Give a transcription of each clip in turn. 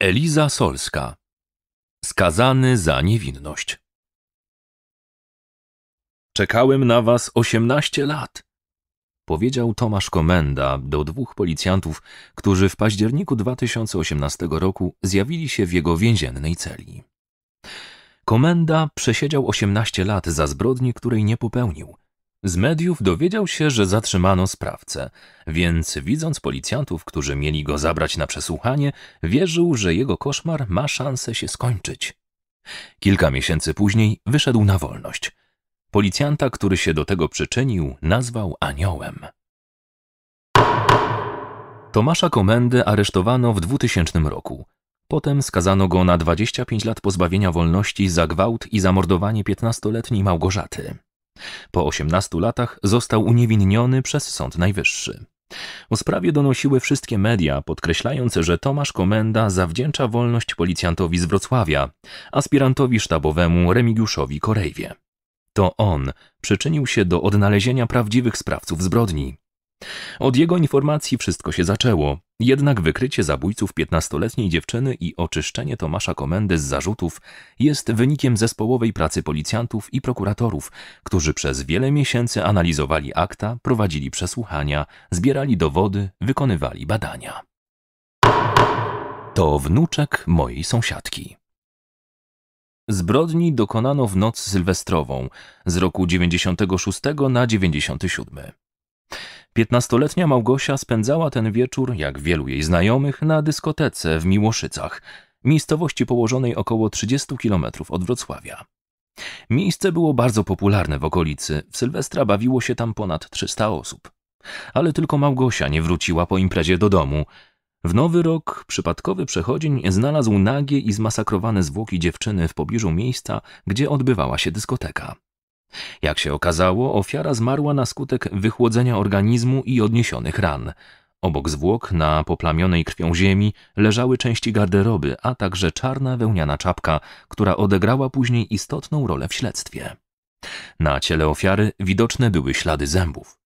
Eliza Solska. Skazany za niewinność. Czekałem na was osiemnaście lat, powiedział Tomasz Komenda do dwóch policjantów, którzy w październiku 2018 roku zjawili się w jego więziennej celi. Komenda przesiedział 18 lat za zbrodni, której nie popełnił – z mediów dowiedział się, że zatrzymano sprawcę, więc widząc policjantów, którzy mieli go zabrać na przesłuchanie, wierzył, że jego koszmar ma szansę się skończyć. Kilka miesięcy później wyszedł na wolność. Policjanta, który się do tego przyczynił, nazwał aniołem. Tomasza Komendy aresztowano w 2000 roku. Potem skazano go na 25 lat pozbawienia wolności za gwałt i zamordowanie 15-letniej Małgorzaty. Po 18 latach został uniewinniony przez Sąd Najwyższy. O sprawie donosiły wszystkie media, podkreślając, że Tomasz Komenda zawdzięcza wolność policjantowi z Wrocławia, aspirantowi sztabowemu Remigiuszowi Korejwie. To on przyczynił się do odnalezienia prawdziwych sprawców zbrodni. Od jego informacji wszystko się zaczęło. Jednak wykrycie zabójców 15-letniej dziewczyny i oczyszczenie Tomasza Komendy z zarzutów jest wynikiem zespołowej pracy policjantów i prokuratorów, którzy przez wiele miesięcy analizowali akta, prowadzili przesłuchania, zbierali dowody, wykonywali badania. To wnuczek mojej sąsiadki. Zbrodni dokonano w noc sylwestrową z roku 96 na 97. Piętnastoletnia Małgosia spędzała ten wieczór, jak wielu jej znajomych, na dyskotece w Miłoszycach, miejscowości położonej około 30 km od Wrocławia. Miejsce było bardzo popularne w okolicy, w Sylwestra bawiło się tam ponad 300 osób. Ale tylko Małgosia nie wróciła po imprezie do domu. W nowy rok przypadkowy przechodzień znalazł nagie i zmasakrowane zwłoki dziewczyny w pobliżu miejsca, gdzie odbywała się dyskoteka. Jak się okazało, ofiara zmarła na skutek wychłodzenia organizmu i odniesionych ran. Obok zwłok, na poplamionej krwią ziemi, leżały części garderoby, a także czarna wełniana czapka, która odegrała później istotną rolę w śledztwie. Na ciele ofiary widoczne były ślady zębów.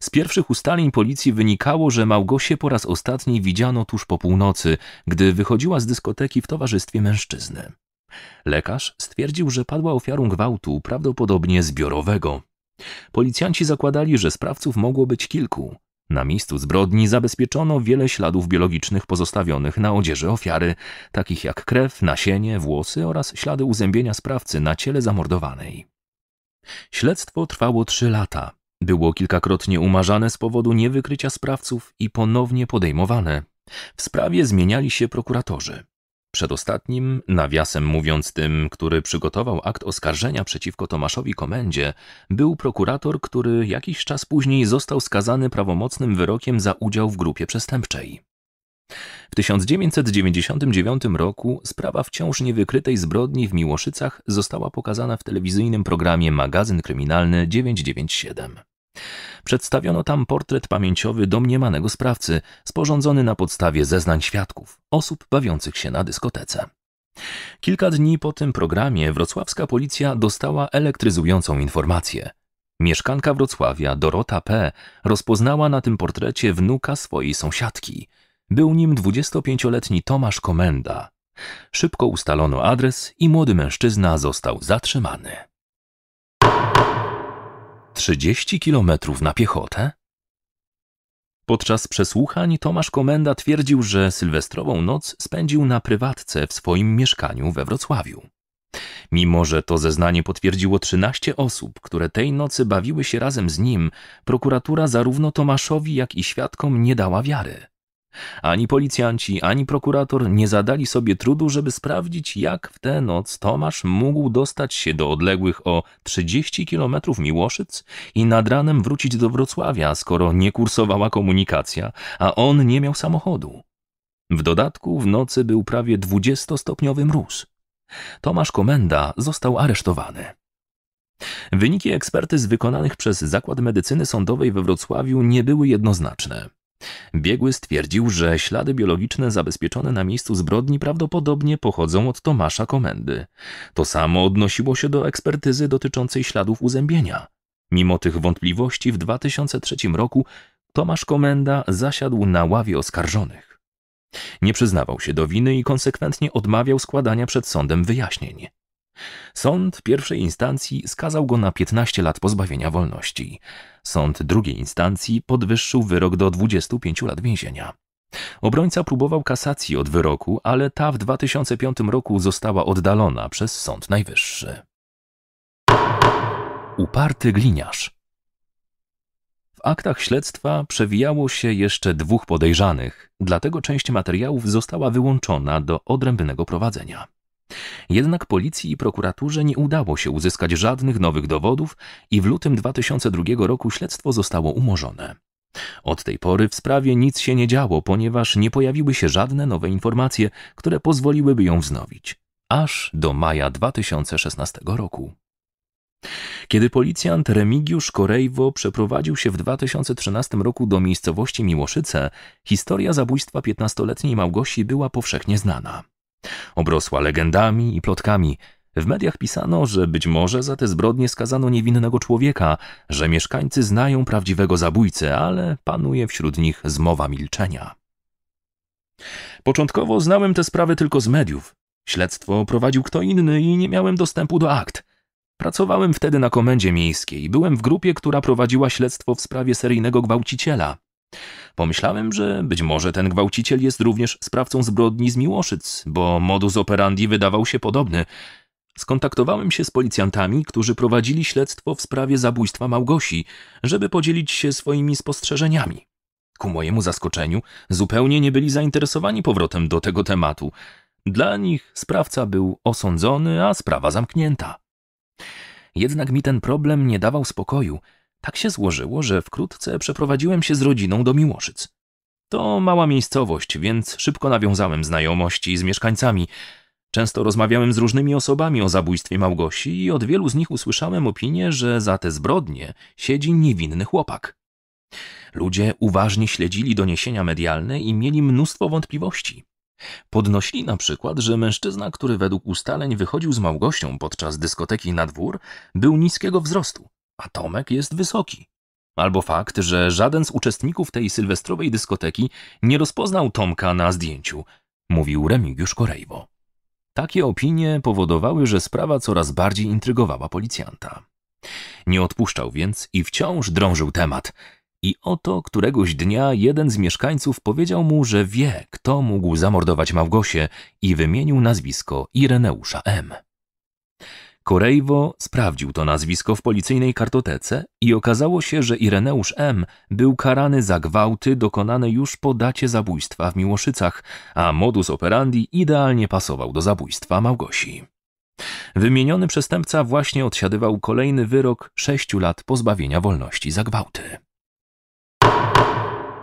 Z pierwszych ustaleń policji wynikało, że Małgosie po raz ostatni widziano tuż po północy, gdy wychodziła z dyskoteki w towarzystwie mężczyzny. Lekarz stwierdził, że padła ofiarą gwałtu, prawdopodobnie zbiorowego. Policjanci zakładali, że sprawców mogło być kilku. Na miejscu zbrodni zabezpieczono wiele śladów biologicznych pozostawionych na odzieży ofiary, takich jak krew, nasienie, włosy oraz ślady uzębienia sprawcy na ciele zamordowanej. Śledztwo trwało trzy lata. Było kilkakrotnie umarzane z powodu niewykrycia sprawców i ponownie podejmowane. W sprawie zmieniali się prokuratorzy. Przedostatnim, nawiasem mówiąc tym, który przygotował akt oskarżenia przeciwko Tomaszowi Komendzie, był prokurator, który jakiś czas później został skazany prawomocnym wyrokiem za udział w grupie przestępczej. W 1999 roku sprawa wciąż niewykrytej zbrodni w Miłoszycach została pokazana w telewizyjnym programie Magazyn Kryminalny 997. Przedstawiono tam portret pamięciowy domniemanego sprawcy, sporządzony na podstawie zeznań świadków, osób bawiących się na dyskotece. Kilka dni po tym programie wrocławska policja dostała elektryzującą informację. Mieszkanka Wrocławia, Dorota P., rozpoznała na tym portrecie wnuka swojej sąsiadki. Był nim 25-letni Tomasz Komenda. Szybko ustalono adres i młody mężczyzna został zatrzymany. 30 kilometrów na piechotę? Podczas przesłuchań Tomasz Komenda twierdził, że sylwestrową noc spędził na prywatce w swoim mieszkaniu we Wrocławiu. Mimo, że to zeznanie potwierdziło 13 osób, które tej nocy bawiły się razem z nim, prokuratura zarówno Tomaszowi, jak i świadkom nie dała wiary. Ani policjanci, ani prokurator nie zadali sobie trudu, żeby sprawdzić, jak w tę noc Tomasz mógł dostać się do odległych o 30 km Miłoszyc i nad ranem wrócić do Wrocławia, skoro nie kursowała komunikacja, a on nie miał samochodu. W dodatku w nocy był prawie 20-stopniowy mróz. Tomasz Komenda został aresztowany. Wyniki ekspertyz wykonanych przez Zakład Medycyny Sądowej we Wrocławiu nie były jednoznaczne. Biegły stwierdził, że ślady biologiczne zabezpieczone na miejscu zbrodni prawdopodobnie pochodzą od Tomasza Komendy. To samo odnosiło się do ekspertyzy dotyczącej śladów uzębienia. Mimo tych wątpliwości w 2003 roku Tomasz Komenda zasiadł na ławie oskarżonych. Nie przyznawał się do winy i konsekwentnie odmawiał składania przed sądem wyjaśnień. Sąd pierwszej instancji skazał go na 15 lat pozbawienia wolności. Sąd drugiej instancji podwyższył wyrok do 25 lat więzienia. Obrońca próbował kasacji od wyroku, ale ta w 2005 roku została oddalona przez Sąd Najwyższy. Uparty gliniarz. W aktach śledztwa przewijało się jeszcze dwóch podejrzanych, dlatego część materiałów została wyłączona do odrębnego prowadzenia. Jednak policji i prokuraturze nie udało się uzyskać żadnych nowych dowodów i w lutym 2002 roku śledztwo zostało umorzone. Od tej pory w sprawie nic się nie działo, ponieważ nie pojawiły się żadne nowe informacje, które pozwoliłyby ją wznowić, aż do maja 2016 roku. Kiedy policjant Remigiusz Korejwo przeprowadził się w 2013 roku do miejscowości Miłoszyce, historia zabójstwa 15-letniej Małgosi była powszechnie znana. Obrosła legendami i plotkami. W mediach pisano, że być może za te zbrodnie skazano niewinnego człowieka, że mieszkańcy znają prawdziwego zabójcę, ale panuje wśród nich zmowa milczenia. Początkowo znałem te sprawy tylko z mediów. Śledztwo prowadził kto inny i nie miałem dostępu do akt. Pracowałem wtedy na komendzie miejskiej. Byłem w grupie, która prowadziła śledztwo w sprawie seryjnego gwałciciela. Pomyślałem, że być może ten gwałciciel jest również sprawcą zbrodni z Miłoszyc, bo modus operandi wydawał się podobny. Skontaktowałem się z policjantami, którzy prowadzili śledztwo w sprawie zabójstwa Małgosi, żeby podzielić się swoimi spostrzeżeniami. Ku mojemu zaskoczeniu, zupełnie nie byli zainteresowani powrotem do tego tematu. Dla nich sprawca był osądzony, a sprawa zamknięta. Jednak mi ten problem nie dawał spokoju – tak się złożyło, że wkrótce przeprowadziłem się z rodziną do Miłoszyc. To mała miejscowość, więc szybko nawiązałem znajomości z mieszkańcami. Często rozmawiałem z różnymi osobami o zabójstwie Małgosi i od wielu z nich usłyszałem opinię, że za te zbrodnie siedzi niewinny chłopak. Ludzie uważnie śledzili doniesienia medialne i mieli mnóstwo wątpliwości. Podnosili na przykład, że mężczyzna, który według ustaleń wychodził z Małgosią podczas dyskoteki na dwór, był niskiego wzrostu a Tomek jest wysoki. Albo fakt, że żaden z uczestników tej sylwestrowej dyskoteki nie rozpoznał Tomka na zdjęciu, mówił Remigiusz Korejwo. Takie opinie powodowały, że sprawa coraz bardziej intrygowała policjanta. Nie odpuszczał więc i wciąż drążył temat. I oto któregoś dnia jeden z mieszkańców powiedział mu, że wie, kto mógł zamordować Małgosię i wymienił nazwisko Ireneusza M. Korejwo sprawdził to nazwisko w policyjnej kartotece i okazało się, że Ireneusz M. był karany za gwałty dokonane już po dacie zabójstwa w Miłoszycach, a modus operandi idealnie pasował do zabójstwa Małgosi. Wymieniony przestępca właśnie odsiadywał kolejny wyrok sześciu lat pozbawienia wolności za gwałty.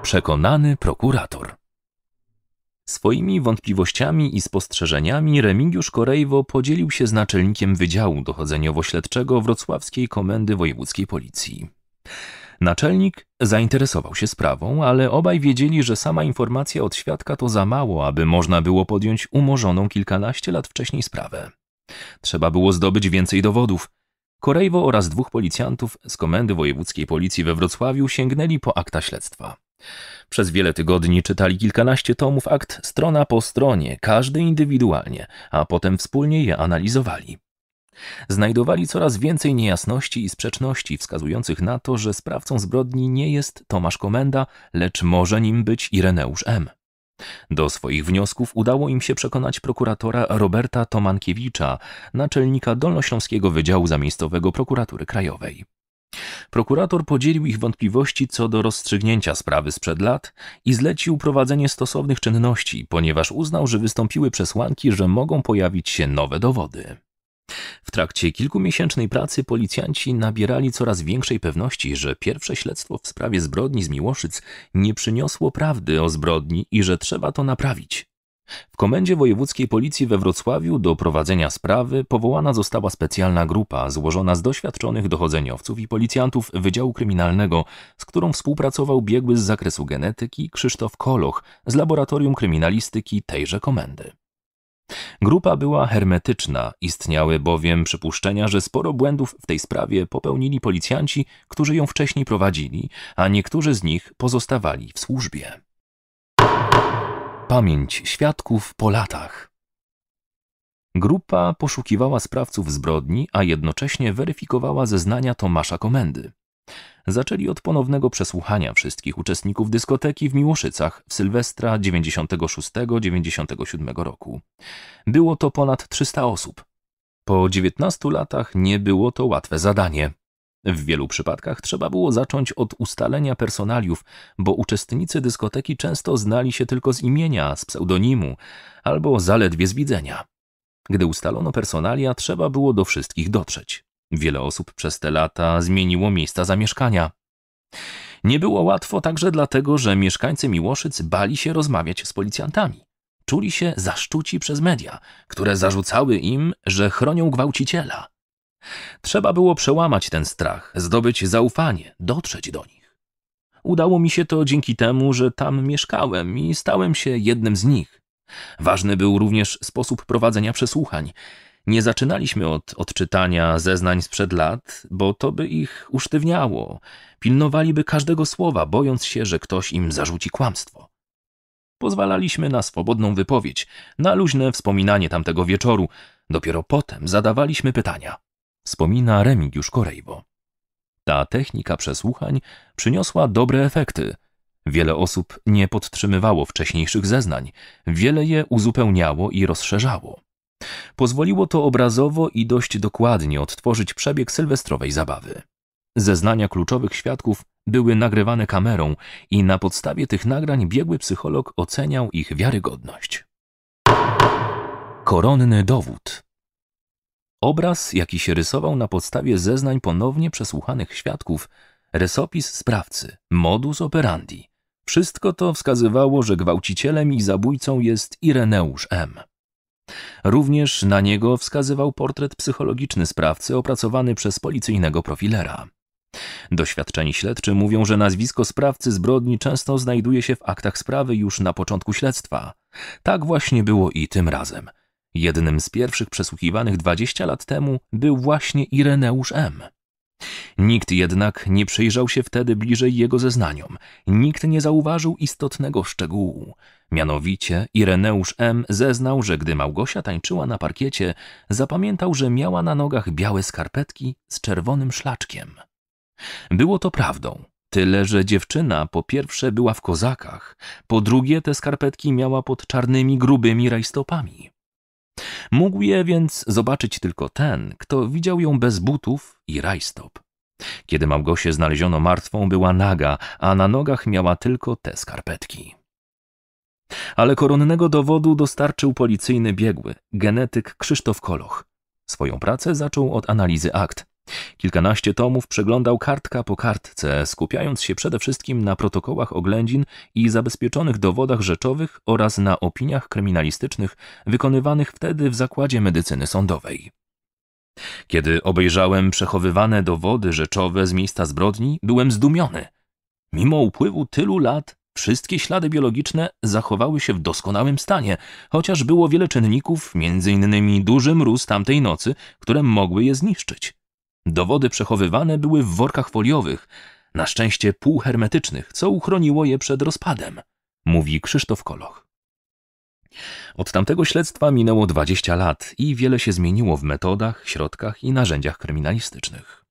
Przekonany prokurator. Swoimi wątpliwościami i spostrzeżeniami Remigiusz Korejwo podzielił się z naczelnikiem Wydziału Dochodzeniowo-Śledczego Wrocławskiej Komendy Wojewódzkiej Policji. Naczelnik zainteresował się sprawą, ale obaj wiedzieli, że sama informacja od świadka to za mało, aby można było podjąć umorzoną kilkanaście lat wcześniej sprawę. Trzeba było zdobyć więcej dowodów. Korejwo oraz dwóch policjantów z Komendy Wojewódzkiej Policji we Wrocławiu sięgnęli po akta śledztwa. Przez wiele tygodni czytali kilkanaście tomów akt strona po stronie, każdy indywidualnie, a potem wspólnie je analizowali. Znajdowali coraz więcej niejasności i sprzeczności wskazujących na to, że sprawcą zbrodni nie jest Tomasz Komenda, lecz może nim być Ireneusz M. Do swoich wniosków udało im się przekonać prokuratora Roberta Tomankiewicza, naczelnika Dolnośląskiego Wydziału Zamiejscowego Prokuratury Krajowej. Prokurator podzielił ich wątpliwości co do rozstrzygnięcia sprawy sprzed lat i zlecił prowadzenie stosownych czynności, ponieważ uznał, że wystąpiły przesłanki, że mogą pojawić się nowe dowody. W trakcie kilkumiesięcznej pracy policjanci nabierali coraz większej pewności, że pierwsze śledztwo w sprawie zbrodni z Miłoszyc nie przyniosło prawdy o zbrodni i że trzeba to naprawić. W Komendzie Wojewódzkiej Policji we Wrocławiu do prowadzenia sprawy powołana została specjalna grupa złożona z doświadczonych dochodzeniowców i policjantów Wydziału Kryminalnego, z którą współpracował biegły z zakresu genetyki Krzysztof Koloch z Laboratorium Kryminalistyki tejże komendy. Grupa była hermetyczna, istniały bowiem przypuszczenia, że sporo błędów w tej sprawie popełnili policjanci, którzy ją wcześniej prowadzili, a niektórzy z nich pozostawali w służbie pamięć świadków po latach. Grupa poszukiwała sprawców zbrodni, a jednocześnie weryfikowała zeznania Tomasza Komendy. Zaczęli od ponownego przesłuchania wszystkich uczestników dyskoteki w Miłoszycach w Sylwestra 96-97 roku. Było to ponad 300 osób. Po 19 latach nie było to łatwe zadanie. W wielu przypadkach trzeba było zacząć od ustalenia personaliów, bo uczestnicy dyskoteki często znali się tylko z imienia, z pseudonimu albo zaledwie z widzenia. Gdy ustalono personalia, trzeba było do wszystkich dotrzeć. Wiele osób przez te lata zmieniło miejsca zamieszkania. Nie było łatwo także dlatego, że mieszkańcy Miłoszyc bali się rozmawiać z policjantami. Czuli się zaszczuci przez media, które zarzucały im, że chronią gwałciciela – Trzeba było przełamać ten strach, zdobyć zaufanie, dotrzeć do nich. Udało mi się to dzięki temu, że tam mieszkałem i stałem się jednym z nich. Ważny był również sposób prowadzenia przesłuchań. Nie zaczynaliśmy od odczytania zeznań sprzed lat, bo to by ich usztywniało. Pilnowaliby każdego słowa, bojąc się, że ktoś im zarzuci kłamstwo. Pozwalaliśmy na swobodną wypowiedź, na luźne wspominanie tamtego wieczoru. Dopiero potem zadawaliśmy pytania wspomina Remigiusz Korejbo. Ta technika przesłuchań przyniosła dobre efekty. Wiele osób nie podtrzymywało wcześniejszych zeznań, wiele je uzupełniało i rozszerzało. Pozwoliło to obrazowo i dość dokładnie odtworzyć przebieg sylwestrowej zabawy. Zeznania kluczowych świadków były nagrywane kamerą i na podstawie tych nagrań biegły psycholog oceniał ich wiarygodność. Koronny dowód Obraz, jaki się rysował na podstawie zeznań ponownie przesłuchanych świadków, resopis sprawcy, modus operandi. Wszystko to wskazywało, że gwałcicielem i zabójcą jest Ireneusz M. Również na niego wskazywał portret psychologiczny sprawcy opracowany przez policyjnego profilera. Doświadczeni śledczy mówią, że nazwisko sprawcy zbrodni często znajduje się w aktach sprawy już na początku śledztwa. Tak właśnie było i tym razem – Jednym z pierwszych przesłuchiwanych 20 lat temu był właśnie Ireneusz M. Nikt jednak nie przyjrzał się wtedy bliżej jego zeznaniom. Nikt nie zauważył istotnego szczegółu. Mianowicie Ireneusz M. zeznał, że gdy Małgosia tańczyła na parkiecie, zapamiętał, że miała na nogach białe skarpetki z czerwonym szlaczkiem. Było to prawdą. Tyle, że dziewczyna po pierwsze była w kozakach, po drugie te skarpetki miała pod czarnymi, grubymi rajstopami. Mógł je więc zobaczyć tylko ten, kto widział ją bez butów i rajstop. Kiedy Małgosię znaleziono martwą, była naga, a na nogach miała tylko te skarpetki. Ale koronnego dowodu dostarczył policyjny biegły, genetyk Krzysztof Koloch. Swoją pracę zaczął od analizy akt. Kilkanaście tomów przeglądał kartka po kartce, skupiając się przede wszystkim na protokołach oględzin i zabezpieczonych dowodach rzeczowych oraz na opiniach kryminalistycznych wykonywanych wtedy w zakładzie medycyny sądowej. Kiedy obejrzałem przechowywane dowody rzeczowe z miejsca zbrodni, byłem zdumiony. Mimo upływu tylu lat, wszystkie ślady biologiczne zachowały się w doskonałym stanie, chociaż było wiele czynników, m.in. duży mróz tamtej nocy, które mogły je zniszczyć. Dowody przechowywane były w workach foliowych, na szczęście półhermetycznych, co uchroniło je przed rozpadem, mówi Krzysztof Koloch. Od tamtego śledztwa minęło 20 lat i wiele się zmieniło w metodach, środkach i narzędziach kryminalistycznych.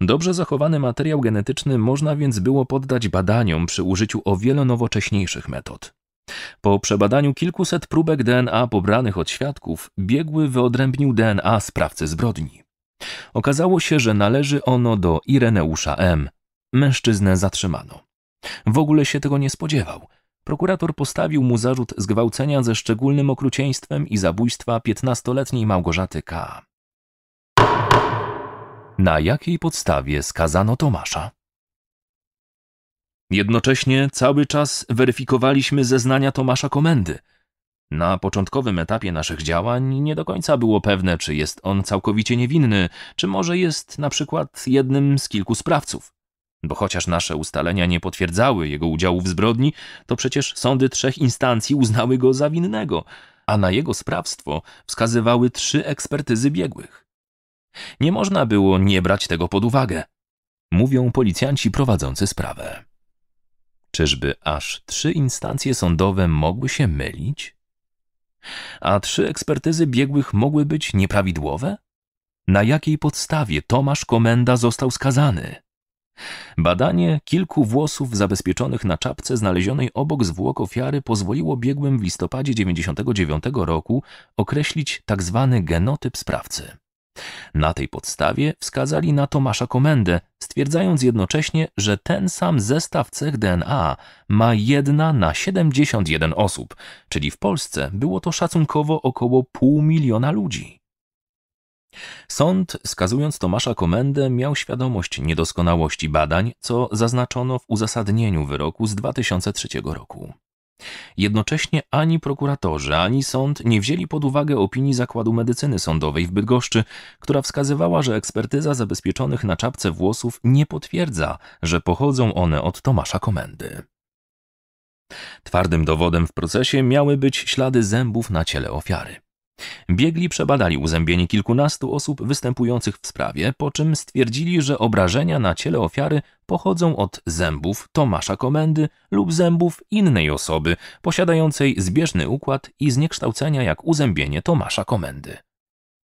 Dobrze zachowany materiał genetyczny można więc było poddać badaniom przy użyciu o wiele nowocześniejszych metod. Po przebadaniu kilkuset próbek DNA pobranych od świadków, biegły wyodrębnił DNA sprawcy zbrodni. Okazało się, że należy ono do Ireneusza M. Mężczyznę zatrzymano. W ogóle się tego nie spodziewał. Prokurator postawił mu zarzut zgwałcenia ze szczególnym okrucieństwem i zabójstwa piętnastoletniej Małgorzaty K. Na jakiej podstawie skazano Tomasza? Jednocześnie cały czas weryfikowaliśmy zeznania Tomasza Komendy – na początkowym etapie naszych działań nie do końca było pewne, czy jest on całkowicie niewinny, czy może jest na przykład jednym z kilku sprawców. Bo chociaż nasze ustalenia nie potwierdzały jego udziału w zbrodni, to przecież sądy trzech instancji uznały go za winnego, a na jego sprawstwo wskazywały trzy ekspertyzy biegłych. Nie można było nie brać tego pod uwagę, mówią policjanci prowadzący sprawę. Czyżby aż trzy instancje sądowe mogły się mylić? A trzy ekspertyzy biegłych mogły być nieprawidłowe? Na jakiej podstawie Tomasz Komenda został skazany? Badanie kilku włosów zabezpieczonych na czapce znalezionej obok zwłok ofiary pozwoliło biegłym w listopadzie 1999 roku określić tzw. Tak genotyp sprawcy. Na tej podstawie wskazali na Tomasza Komendę, stwierdzając jednocześnie, że ten sam zestaw cech DNA ma jedna na 71 osób, czyli w Polsce było to szacunkowo około pół miliona ludzi. Sąd, skazując Tomasza Komendę, miał świadomość niedoskonałości badań, co zaznaczono w uzasadnieniu wyroku z 2003 roku. Jednocześnie ani prokuratorzy, ani sąd nie wzięli pod uwagę opinii Zakładu Medycyny Sądowej w Bydgoszczy, która wskazywała, że ekspertyza zabezpieczonych na czapce włosów nie potwierdza, że pochodzą one od Tomasza Komendy. Twardym dowodem w procesie miały być ślady zębów na ciele ofiary. Biegli przebadali uzębienie kilkunastu osób występujących w sprawie, po czym stwierdzili, że obrażenia na ciele ofiary pochodzą od zębów Tomasza Komendy lub zębów innej osoby posiadającej zbieżny układ i zniekształcenia jak uzębienie Tomasza Komendy.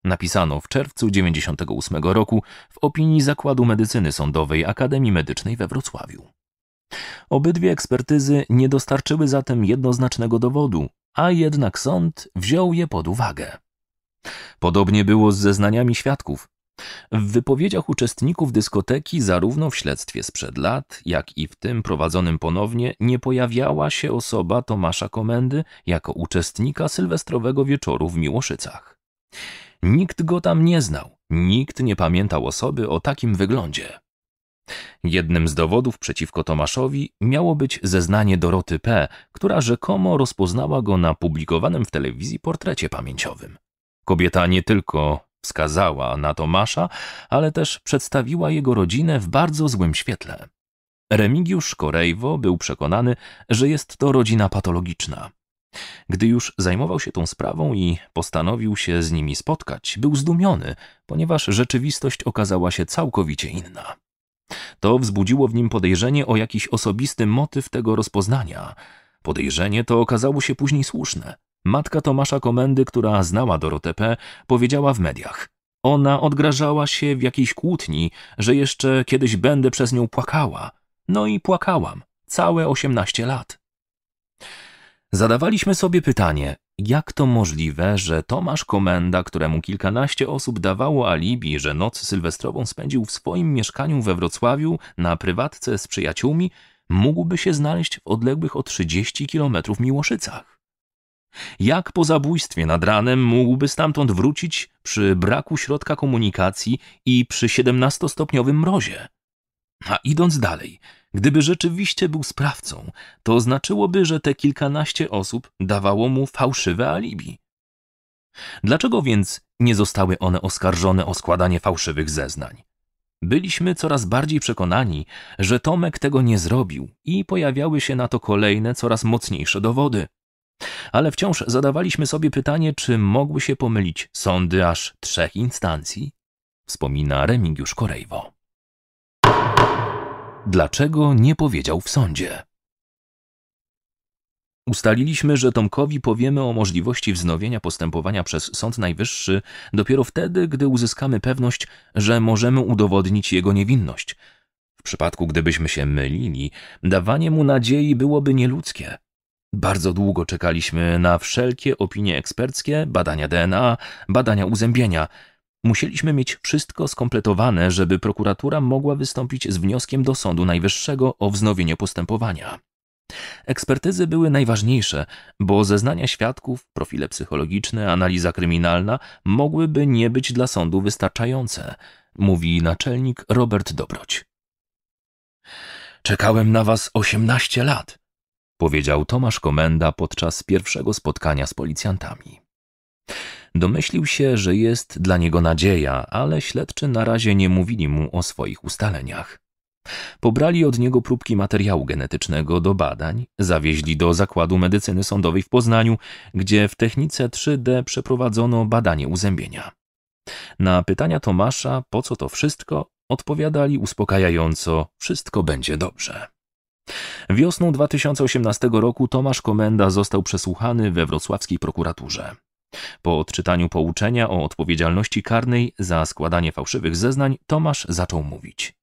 Napisano w czerwcu 1998 roku w opinii Zakładu Medycyny Sądowej Akademii Medycznej we Wrocławiu. Obydwie ekspertyzy nie dostarczyły zatem jednoznacznego dowodu, a jednak sąd wziął je pod uwagę. Podobnie było z zeznaniami świadków. W wypowiedziach uczestników dyskoteki, zarówno w śledztwie sprzed lat, jak i w tym prowadzonym ponownie, nie pojawiała się osoba Tomasza Komendy jako uczestnika sylwestrowego wieczoru w Miłoszycach. Nikt go tam nie znał, nikt nie pamiętał osoby o takim wyglądzie. Jednym z dowodów przeciwko Tomaszowi miało być zeznanie Doroty P., która rzekomo rozpoznała go na publikowanym w telewizji portrecie pamięciowym. Kobieta nie tylko wskazała na Tomasza, ale też przedstawiła jego rodzinę w bardzo złym świetle. Remigiusz Korejwo był przekonany, że jest to rodzina patologiczna. Gdy już zajmował się tą sprawą i postanowił się z nimi spotkać, był zdumiony, ponieważ rzeczywistość okazała się całkowicie inna. To wzbudziło w nim podejrzenie o jakiś osobisty motyw tego rozpoznania. Podejrzenie to okazało się później słuszne. Matka Tomasza Komendy, która znała Dorotę P., powiedziała w mediach. Ona odgrażała się w jakiejś kłótni, że jeszcze kiedyś będę przez nią płakała. No i płakałam. Całe 18 lat. Zadawaliśmy sobie pytanie, jak to możliwe, że Tomasz Komenda, któremu kilkanaście osób dawało alibi, że noc sylwestrową spędził w swoim mieszkaniu we Wrocławiu na prywatce z przyjaciółmi, mógłby się znaleźć w odległych o 30 kilometrów Miłoszycach? Jak po zabójstwie nad ranem mógłby stamtąd wrócić przy braku środka komunikacji i przy 17-stopniowym mrozie? A idąc dalej, gdyby rzeczywiście był sprawcą, to oznaczyłoby, że te kilkanaście osób dawało mu fałszywe alibi. Dlaczego więc nie zostały one oskarżone o składanie fałszywych zeznań? Byliśmy coraz bardziej przekonani, że Tomek tego nie zrobił i pojawiały się na to kolejne, coraz mocniejsze dowody. Ale wciąż zadawaliśmy sobie pytanie, czy mogły się pomylić sądy aż trzech instancji? Wspomina Remigiusz Korejwo dlaczego nie powiedział w sądzie. Ustaliliśmy, że Tomkowi powiemy o możliwości wznowienia postępowania przez Sąd Najwyższy dopiero wtedy, gdy uzyskamy pewność, że możemy udowodnić jego niewinność. W przypadku, gdybyśmy się mylili, dawanie mu nadziei byłoby nieludzkie. Bardzo długo czekaliśmy na wszelkie opinie eksperckie, badania DNA, badania uzębienia – Musieliśmy mieć wszystko skompletowane, żeby prokuratura mogła wystąpić z wnioskiem do Sądu Najwyższego o wznowienie postępowania. Ekspertyzy były najważniejsze, bo zeznania świadków, profile psychologiczne, analiza kryminalna mogłyby nie być dla sądu wystarczające, mówi naczelnik Robert Dobroć. Czekałem na was 18 lat, powiedział Tomasz Komenda podczas pierwszego spotkania z policjantami. Domyślił się, że jest dla niego nadzieja, ale śledczy na razie nie mówili mu o swoich ustaleniach. Pobrali od niego próbki materiału genetycznego do badań, zawieźli do Zakładu Medycyny Sądowej w Poznaniu, gdzie w technice 3D przeprowadzono badanie uzębienia. Na pytania Tomasza, po co to wszystko, odpowiadali uspokajająco: Wszystko będzie dobrze. Wiosną 2018 roku Tomasz Komenda został przesłuchany we wrocławskiej prokuraturze. Po odczytaniu pouczenia o odpowiedzialności karnej za składanie fałszywych zeznań, Tomasz zaczął mówić.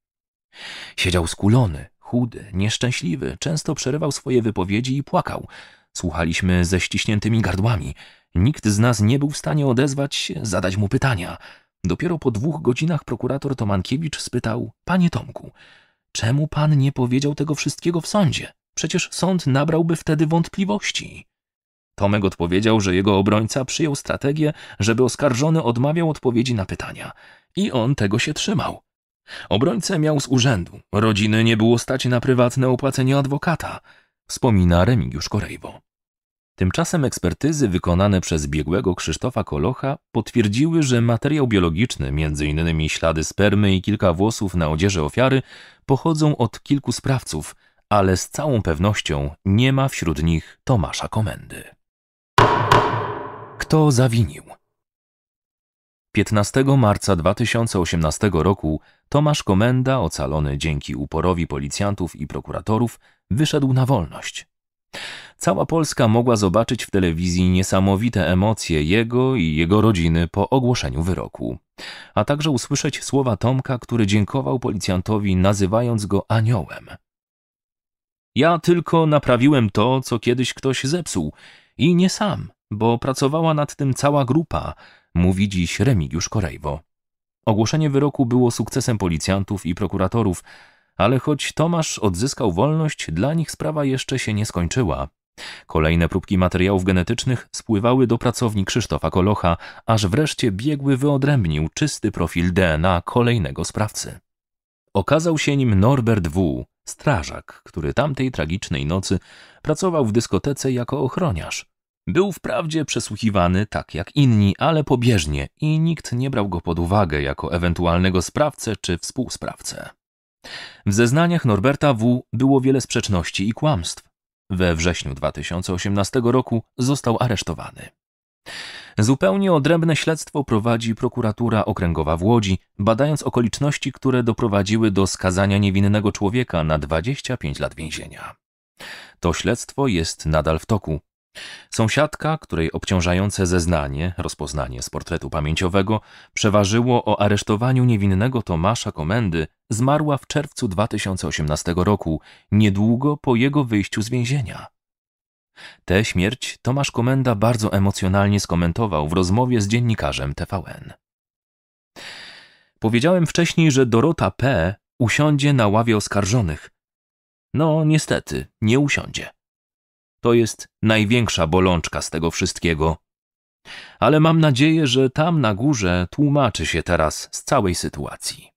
Siedział skulony, chudy, nieszczęśliwy, często przerywał swoje wypowiedzi i płakał. Słuchaliśmy ze ściśniętymi gardłami. Nikt z nas nie był w stanie odezwać się, zadać mu pytania. Dopiero po dwóch godzinach prokurator Tomankiewicz spytał: Panie Tomku, czemu pan nie powiedział tego wszystkiego w sądzie? Przecież sąd nabrałby wtedy wątpliwości. Tomek odpowiedział, że jego obrońca przyjął strategię, żeby oskarżony odmawiał odpowiedzi na pytania. I on tego się trzymał. Obrońcę miał z urzędu, rodziny nie było stać na prywatne opłacenie adwokata, wspomina Remigiusz Korejwo. Tymczasem ekspertyzy wykonane przez biegłego Krzysztofa Kolocha potwierdziły, że materiał biologiczny, m.in. ślady spermy i kilka włosów na odzieży ofiary, pochodzą od kilku sprawców, ale z całą pewnością nie ma wśród nich Tomasza Komendy kto zawinił. 15 marca 2018 roku Tomasz Komenda, ocalony dzięki uporowi policjantów i prokuratorów, wyszedł na wolność. Cała Polska mogła zobaczyć w telewizji niesamowite emocje jego i jego rodziny po ogłoszeniu wyroku, a także usłyszeć słowa Tomka, który dziękował policjantowi, nazywając go aniołem. Ja tylko naprawiłem to, co kiedyś ktoś zepsuł i nie sam bo pracowała nad tym cała grupa, mówi dziś Remigiusz Korejwo. Ogłoszenie wyroku było sukcesem policjantów i prokuratorów, ale choć Tomasz odzyskał wolność, dla nich sprawa jeszcze się nie skończyła. Kolejne próbki materiałów genetycznych spływały do pracowni Krzysztofa Kolocha, aż wreszcie biegły wyodrębnił czysty profil DNA kolejnego sprawcy. Okazał się nim Norbert W., strażak, który tamtej tragicznej nocy pracował w dyskotece jako ochroniarz. Był wprawdzie przesłuchiwany tak jak inni, ale pobieżnie i nikt nie brał go pod uwagę jako ewentualnego sprawcę czy współsprawcę. W zeznaniach Norberta W. było wiele sprzeczności i kłamstw. We wrześniu 2018 roku został aresztowany. Zupełnie odrębne śledztwo prowadzi prokuratura okręgowa w Łodzi, badając okoliczności, które doprowadziły do skazania niewinnego człowieka na 25 lat więzienia. To śledztwo jest nadal w toku, Sąsiadka, której obciążające zeznanie, rozpoznanie z portretu pamięciowego, przeważyło o aresztowaniu niewinnego Tomasza Komendy, zmarła w czerwcu 2018 roku, niedługo po jego wyjściu z więzienia. Tę śmierć Tomasz Komenda bardzo emocjonalnie skomentował w rozmowie z dziennikarzem TVN. Powiedziałem wcześniej, że Dorota P. usiądzie na ławie oskarżonych. No, niestety, nie usiądzie. To jest największa bolączka z tego wszystkiego. Ale mam nadzieję, że tam na górze tłumaczy się teraz z całej sytuacji.